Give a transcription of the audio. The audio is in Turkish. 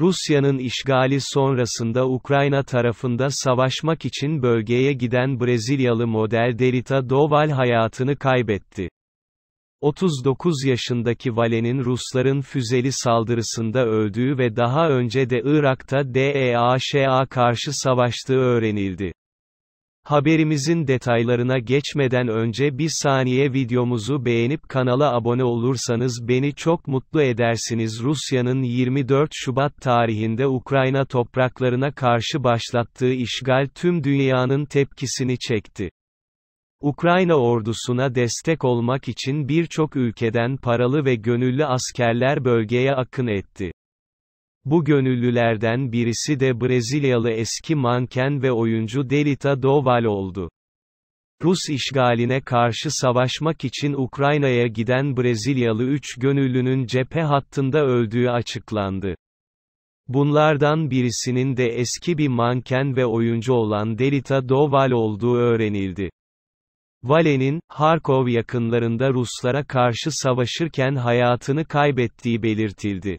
Rusya'nın işgali sonrasında Ukrayna tarafında savaşmak için bölgeye giden Brezilyalı model Derita Doval hayatını kaybetti. 39 yaşındaki Valen'in Rusların füzeli saldırısında öldüğü ve daha önce de Irak'ta DEAŞ'a karşı savaştığı öğrenildi. Haberimizin detaylarına geçmeden önce bir saniye videomuzu beğenip kanala abone olursanız beni çok mutlu edersiniz. Rusya'nın 24 Şubat tarihinde Ukrayna topraklarına karşı başlattığı işgal tüm dünyanın tepkisini çekti. Ukrayna ordusuna destek olmak için birçok ülkeden paralı ve gönüllü askerler bölgeye akın etti. Bu gönüllülerden birisi de Brezilyalı eski manken ve oyuncu Delita Doval oldu. Rus işgaline karşı savaşmak için Ukrayna'ya giden Brezilyalı 3 gönüllünün cephe hattında öldüğü açıklandı. Bunlardan birisinin de eski bir manken ve oyuncu olan Delita Doval olduğu öğrenildi. Valen'in, Harkov yakınlarında Ruslara karşı savaşırken hayatını kaybettiği belirtildi.